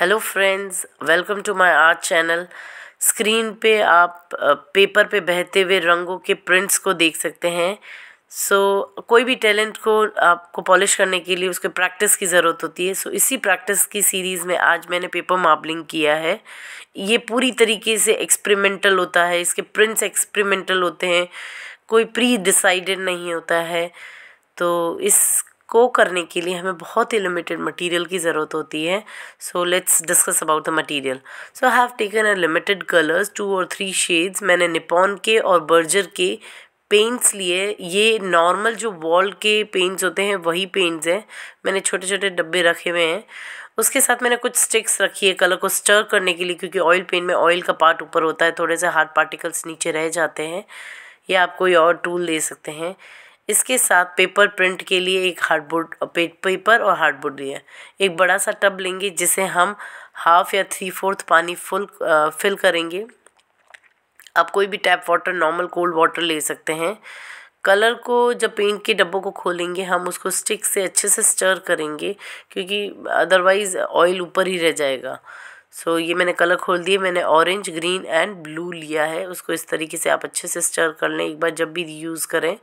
hello friends welcome to my art channel screen पे आप paper uh, पे बहते हुए रंगों के प्रिंट्स को देख सकते हैं सो so, कोई भी टैलेंट को आपको पॉलिश करने के लिए उसके प्रैक्टिस की ज़रूरत होती है सो so, इसी प्रैक्टिस की सीरीज़ में आज मैंने पेपर मार्बलिंग किया है ये पूरी तरीके से एक्सपेरिमेंटल होता है इसके प्रिंट्स एक्सपेरिमेंटल होते हैं कोई प्री डिसाइडेड नहीं होता है तो इस को करने के लिए हमें बहुत ही लिमिटेड मटेरियल की ज़रूरत होती है so let's discuss about the material so I have taken a limited colours two और थ्री शेड्स मैंने निपॉन के और बर्जर के पेंट्स लिए ये नॉर्मल जो वॉल के पेंट्स होते हैं वही पेंट्स हैं मैंने छोटे छोटे डब्बे रखे हुए हैं उसके साथ मैंने कुछ स्टिक्स रखी है कलर को स्टर करने के लिए क्योंकि ऑयल पेंट में ऑयल का पार्ट ऊपर होता है थोड़े से हार्ड पार्टिकल्स नीचे रह जाते हैं या आप कोई और टूल ले सकते हैं इसके साथ पेपर प्रिंट के लिए एक हार्डबोर्ड पेपर और हार्डबोर्ड दिया है एक बड़ा सा टब लेंगे जिसे हम हाफ या थ्री फोर्थ पानी फुल फिल करेंगे आप कोई भी tap water normal cold water ले सकते हैं कलर को जब पेंट के डब्बों को खोलेंगे हम उसको स्टिक से अच्छे से स्टर करेंगे क्योंकि अदरवाइज़ ऑयल ऊपर ही रह जाएगा सो so, ये मैंने कलर खोल दिए मैंने ऑरेंज ग्रीन एंड ब्लू लिया है उसको इस तरीके से आप अच्छे से स्टर कर लें एक बार जब भी यूज़ करें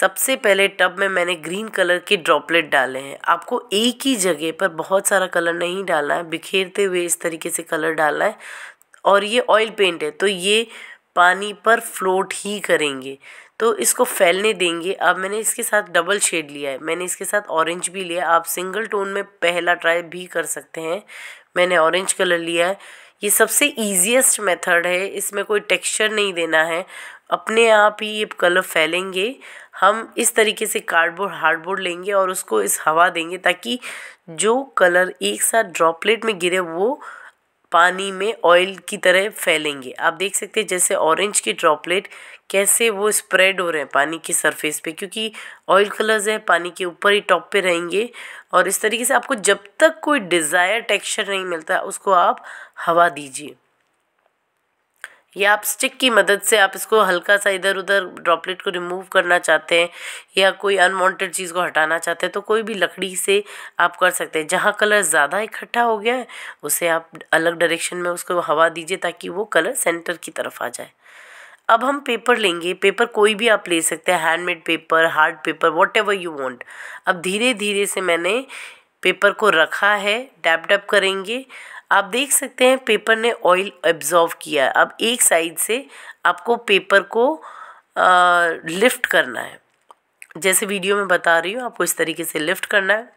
सबसे पहले टब में मैंने ग्रीन कलर के ड्रॉपलेट डाले हैं आपको एक ही जगह पर बहुत सारा कलर नहीं डालना है बिखेरते हुए इस तरीके से कलर डालना है और ये ऑयल पेंट है तो ये पानी पर फ्लोट ही करेंगे तो इसको फैलने देंगे अब मैंने इसके साथ डबल शेड लिया है मैंने इसके साथ ऑरेंज भी लिया आप सिंगल टोन में पहला ट्राई भी कर सकते हैं मैंने ऑरेंज कलर लिया है ये सबसे ईजीएस्ट मेथड है इसमें कोई टेक्सचर नहीं देना है अपने आप ही ये कलर फैलेंगे हम इस तरीके से कार्डबोर्ड हार्डबोर्ड लेंगे और उसको इस हवा देंगे ताकि जो कलर एक साथ ड्रॉपलेट में गिरे वो पानी में ऑयल की तरह फैलेंगे आप देख सकते हैं जैसे ऑरेंज के ड्रॉपलेट कैसे वो स्प्रेड हो रहे हैं पानी की सरफेस पे क्योंकि ऑयल कलर्स है पानी के ऊपर ही टॉप पे रहेंगे और इस तरीके से आपको जब तक कोई डिज़ायर टेक्सचर नहीं मिलता उसको आप हवा दीजिए या आप स्टिक की मदद से आप इसको हल्का सा इधर उधर ड्रॉपलेट को रिमूव करना चाहते हैं या कोई अनवांटेड चीज़ को हटाना चाहते हैं तो कोई भी लकड़ी से आप कर सकते हैं जहाँ कलर ज़्यादा इकट्ठा हो गया है उसे आप अलग डायरेक्शन में उसको हवा दीजिए ताकि वो कलर सेंटर की तरफ आ जाए अब हम पेपर लेंगे पेपर कोई भी आप ले सकते हैं handmade paper hard paper whatever you want अब धीरे धीरे से मैंने पेपर को रखा है डैप डैप करेंगे आप देख सकते हैं पेपर ने ऑयल एब्जॉर्व किया अब एक साइड से आपको पेपर को आ, लिफ्ट करना है जैसे वीडियो में बता रही हूँ आपको इस तरीके से लिफ्ट करना है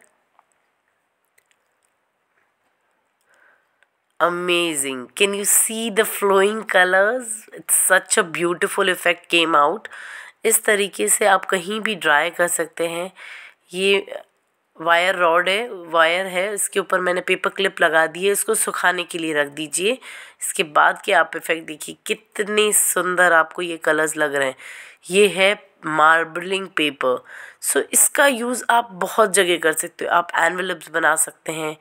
amazing can you see the flowing colours it's such a beautiful effect came out इस तरीके से आप कहीं भी ड्राई कर सकते हैं ये वायर रॉड है वायर है इसके ऊपर मैंने पेपर क्लिप लगा दी है इसको सुखाने के लिए रख दीजिए इसके बाद के आप इफेक्ट देखिए कितने सुंदर आपको ये कलर्स लग रहे हैं ये है मार्बलिंग पेपर सो इसका यूज़ आप बहुत जगह कर सकते हो आप एनवेलप्स बना सकते हैं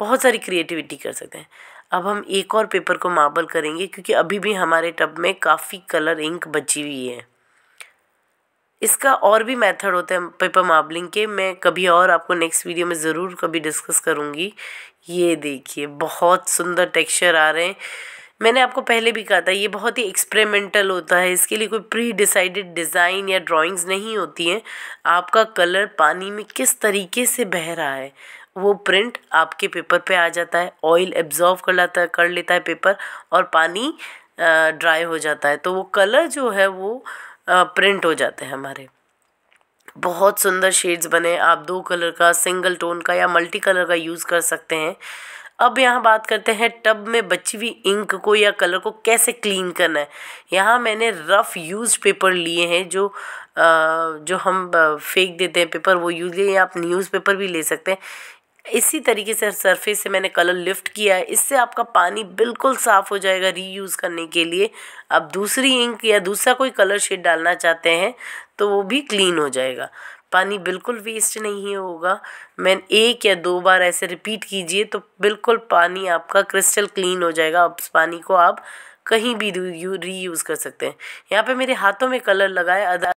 बहुत सारी क्रिएटिविटी कर सकते हैं अब हम एक और पेपर को मार्बल करेंगे क्योंकि अभी भी हमारे टब में काफ़ी कलर इंक बची हुई है इसका और भी मेथड होता है पेपर मार्बलिंग के मैं कभी और आपको नेक्स्ट वीडियो में ज़रूर कभी डिस्कस करूँगी ये देखिए बहुत सुंदर टेक्सचर आ रहे हैं मैंने आपको पहले भी कहा था ये बहुत ही एक्सपेरिमेंटल होता है इसके लिए कोई प्री डिसाइडेड डिज़ाइन या ड्राइंग्स नहीं होती हैं आपका कलर पानी में किस तरीके से बह रहा है वो प्रिंट आपके पेपर पे आ जाता है ऑयल एब्जॉर्व कर लाता कर लेता है पेपर और पानी ड्राई हो जाता है तो वो कलर जो है वो प्रिंट हो जाते हैं हमारे बहुत सुंदर शेड्स बने आप दो कलर का सिंगल टोन का या मल्टी कलर का यूज़ कर सकते हैं अब यहाँ बात करते हैं टब में बची हुई इंक को या कलर को कैसे क्लीन करना है यहाँ मैंने रफ़ यूज पेपर लिए हैं जो आ, जो हम फेंक देते हैं पेपर वो यूज लिए आप न्यूज़पेपर भी ले सकते हैं इसी तरीके से सरफेस से मैंने कलर लिफ्ट किया है इससे आपका पानी बिल्कुल साफ़ हो जाएगा रीयूज़ करने के लिए आप दूसरी इंक या दूसरा कोई कलर शेड डालना चाहते हैं तो वो भी क्लीन हो जाएगा पानी बिल्कुल वेस्ट नहीं होगा मैं एक या दो बार ऐसे रिपीट कीजिए तो बिल्कुल पानी आपका क्रिस्टल क्लीन हो जाएगा उस पानी को आप कहीं भी रीयूज़ कर सकते हैं यहाँ पर मेरे हाथों में कलर अदा